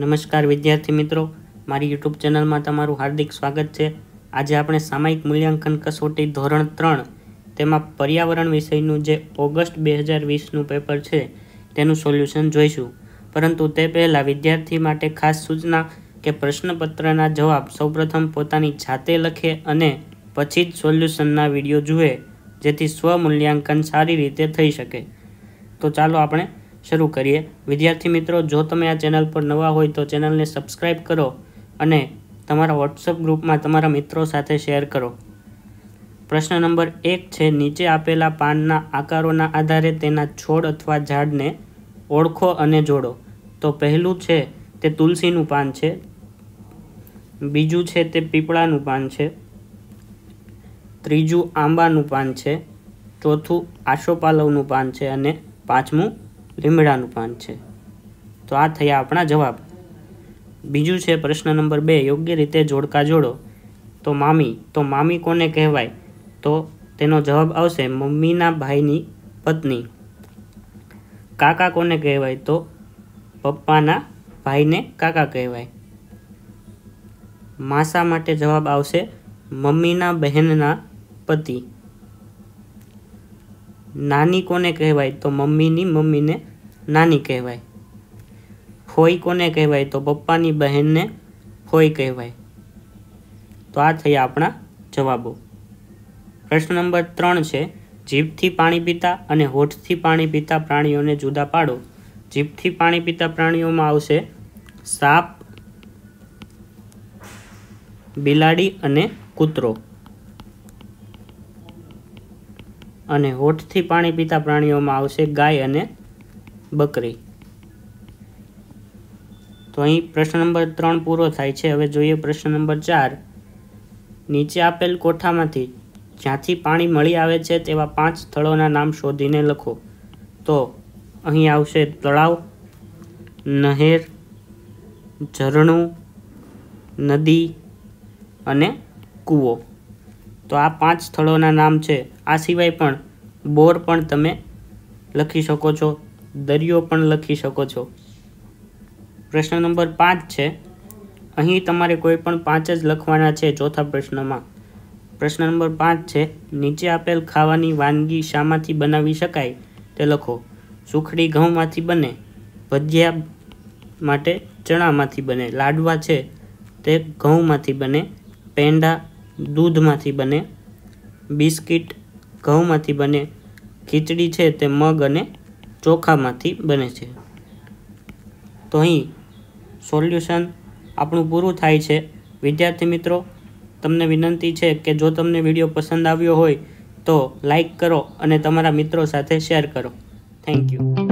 નમસ્કાર વિદ્યાર્થી મિત્રો મારી યુટ્યુબ ચેનલમાં તમારું હાર્દિક સ્વાગત છે આજે આપણે સામાયિક મૂલ્યાંકન કસોટી ધોરણ ત્રણ તેમાં પર્યાવરણ વિષયનું જે ઓગસ્ટ બે હજાર વીસનું પેપર છે તેનું સોલ્યુશન જોઈશું પરંતુ તે પહેલાં વિદ્યાર્થી માટે ખાસ સૂચના કે પ્રશ્નપત્રના જવાબ સૌપ્રથમ પોતાની જાતે લખે અને પછી જ સોલ્યુશનના વિડીયો જુએ જેથી સ્વમૂલ્યાંકન સારી રીતે થઈ શકે તો ચાલો આપણે શરૂ કરીએ વિદ્યાર્થી મિત્રો જો તમે આ ચેનલ પર નવા હોય તો ચેનલને સબસ્ક્રાઈબ કરો અને તમારા વોટ્સઅપ ગ્રુપમાં તમારા મિત્રો સાથે શેર કરો પ્રશ્ન નંબર એક છે નીચે આપેલા પાનના આકારોના આધારે તેના છોડ અથવા ઝાડને ઓળખો અને જોડો તો પહેલું છે તે તુલસીનું પાન છે બીજું છે તે પીપળાનું પાન છે ત્રીજું આંબાનું પાન છે ચોથું આશોપાલવનું પાન છે અને પાંચમું લીમડાનું પાન છે તો આ થયા આપણા જવાબ બીજું છે પ્રશ્ન નંબર બે યોગ્ય રીતે જોડકા જોડો તો મામી તો મામી કોને કહેવાય તો તેનો જવાબ આવશે મમ્મીના ભાઈની પત્ની કાકા કોને કહેવાય તો પપ્પાના ભાઈને કાકા કહેવાય માસા માટે જવાબ આવશે મમ્મીના બહેનના પતિ નાની કોને કહેવાય તો મમ્મીની મમ્મીને નાની કહેવાય ફોઈ કોને કહેવાય તો પપ્પાની બહેનને ફોઈ કહેવાય તો આ થયા આપણા જવાબો પ્રશ્ન નંબર ત્રણ છે જીભથી પાણી પીતા અને હોઠથી પાણી પીતા પ્રાણીઓને જુદા પાડો જીભથી પાણી પીતા પ્રાણીઓમાં આવશે સાપ બિલાડી અને કૂતરો અને હોઠથી પાણી પીતા પ્રાણીઓમાં આવશે ગાય અને બકરી તો અહીં પ્રશ્ન નંબર ત્રણ પૂરો થાય છે હવે જોઈએ પ્રશ્ન નંબર ચાર નીચે આપેલ કોઠામાંથી જ્યાંથી પાણી મળી આવે છે તેવા પાંચ સ્થળોના નામ શોધીને લખો તો અહીં આવશે તળાવ નહેર ઝરણું નદી અને કૂવો તો આ પાંચ સ્થળોના નામ છે આ સિવાય પણ બોર પણ તમે લખી શકો છો દરિયો પણ લખી શકો છો પ્રશ્ન નંબર પાંચ છે અહીં તમારે કોઈ પણ પાંચ જ લખવાના છે ચોથા પ્રશ્નમાં પ્રશ્ન નંબર પાંચ છે નીચે આપેલ ખાવાની વાનગી શામાંથી બનાવી શકાય તે લખો સુખડી ઘઉંમાંથી બને ભજીયા માટે ચણામાંથી બને લાડવા છે તે ઘઉંમાંથી બને પેંડા દૂધમાંથી બને બિસ્કિટ ઘઉંમાંથી બને ખીચડી છે તે મગ અને ચોખામાંથી બને છે તો અહીં સોલ્યુશન આપણું પૂરું થાય છે વિદ્યાર્થી મિત્રો તમને વિનંતી છે કે જો તમને વિડીયો પસંદ આવ્યો હોય તો લાઈક કરો અને તમારા મિત્રો સાથે શેર કરો થેન્ક યુ